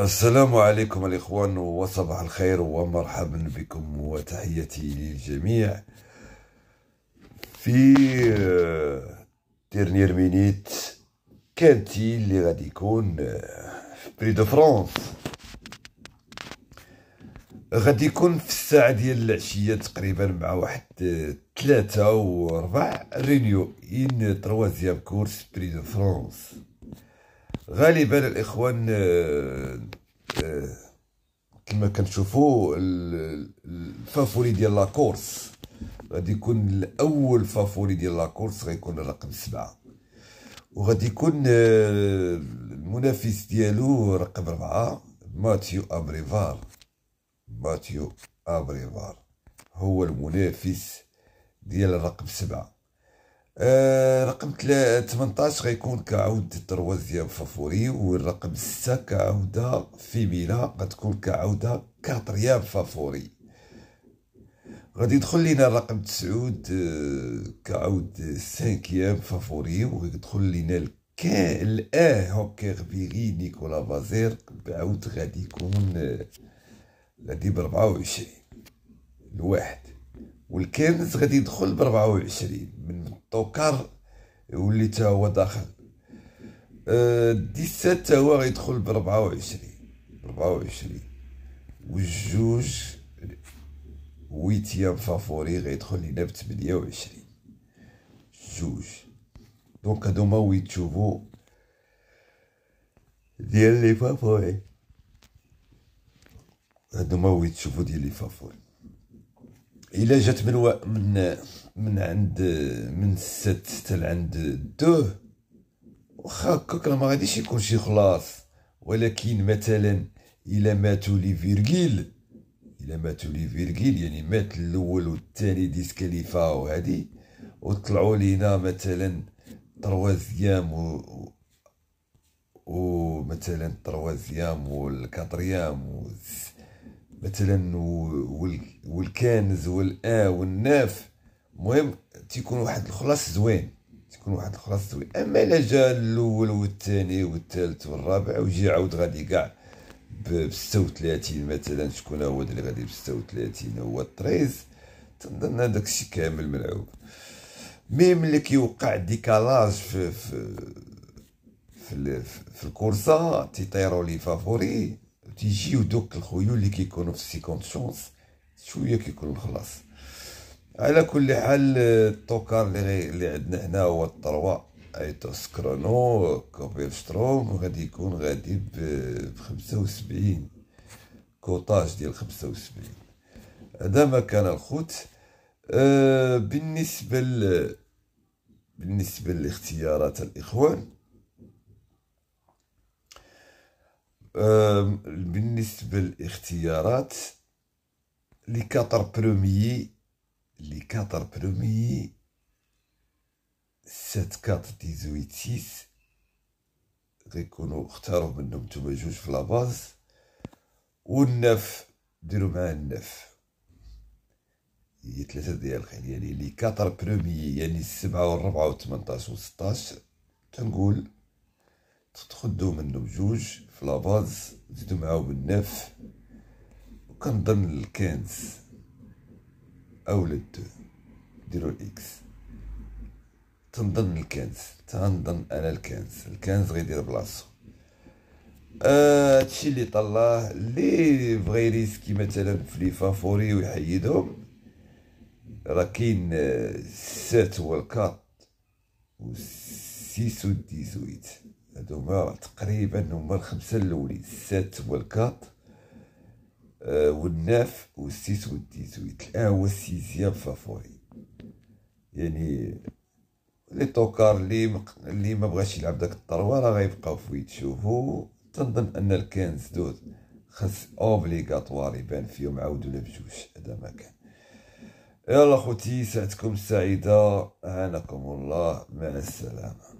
السلام عليكم الإخوان وصباح الخير ومرحبا بكم وتحياتي للجميع في ديرنيير مينيت كانتي اللي غادي يكون في بري دو فرانس غادي يكون في الساعة ديال العشية تقريبا مع واحد ثلاثة وربع رينيو إن تروازيام كورس بري دو فرانس غالبا الاخوان آه، آه، كما كنشوفوا الفافوري ديال لاكورس غادي يكون الاول فافوري ديال لاكورس غيكون رقم سبعة وغادي يكون آه، المنافس ديالو رقم أربعة ماتيو ابريفار ماتيو ابريفار هو المنافس ديال الرقم سبعة آه، رقم 18 غيكون كعودة تروازيام فافوري والرقم 6 كعودة فيمينا غتكون كعودة كاتريام فافوري غادي يدخل لينا الرقم 9 آه، كعود سانكيام فافوري ويدخل لينا ال ا هوكيغ فيري نيكولا بازير بعود غادي يكون آه، غادي ب 24 الواحد والكنز غادي يدخل ب 24 من طوكار يولي تا هو داخل أه، ديسات تا هو غيدخل و عشرين و والجوج ويتيام فافوري غيدخل لينا و عشرين جوج دونك هادوما وي تشوفو ديال لي فافوري هادوما وي تشوفو ديال لي فافوري الا جات من و... من من عند من ست حتى لعند دو واخا هكاك راه ما غاديش يكون شي خلاص ولكن مثلا الا ماتوا لي فيرجيل الا ماتوا لي فيرجيل يعني مات الاول والثاني ديسكاليفا وهادي وطلعوا لينا مثلا تروازيام و ومثلا تروازيام والكاتريام والس... مثلا والكانز والآ والناف مهم تيكون واحد الخلاص زوين تيكون واحد الخلاص زوين اما الا جا الاول والثاني والثالث والرابع ويجي عاود غادي كاع ب 36 مثلا شكون هو اللي غادي ب 36 هو الطريز تنظن هذاك الشيء كامل ملعوب مي ملي كيوقع ديكالاج في في في, في الكورسه تيطيرو لي فافوري تيجيو دوك الخيول اللي كيكونوا في السيكوند شونس شويه كيكون خلاص على كل حال التوكار اللي, اللي عندنا هنا هو الطروا ايتوس كرونو كوبيل شتروم غادي يكون غادي ب 75 كوطاج ديال 75 هذا ما كان الخوت أه، بالنسبه ل... بالنسبه لاختيارات الاخوان بالنسبه للاختيارات لي كاتر بروميي لي كاتر بروميي سات كات ديزويت سيس غيكونو اختارو منهم نتوما جوج في لاباز والنف ديرو معاه النف هي ثلاثة ديال الخيل يعني لي كاتر بروميي يعني السبعة والربعة و وستاش تنقول تتخدو منه بجوج في لاباز تزيدو معاهم بالناف وكنظن الكنز او الدو ديرو الاكس تنظن الكنز تنظن انا الكنز الكنز غيدير بلاصو هادشي آه اللي طلاه لي بغا يريسكي مثلا في لي فافوري ويحيدهم راه كاين سات والكات و السيس و الديزويت هادو تقريبا هما الخمسه الاولين السات هو آه، والناف والسيس والديزويت الان هو السيزيام فافوري يعني لي توكار لي اللي ما بغاش يلعب داك الطروه راه غيبقاو في تنظن ان الكنز دوز خاص اوبليغاتوار يبان فيهم عاود ولا بجوج هذا ما كان يلا خوتي ساعتكم سعيده اعانكم الله مع السلامه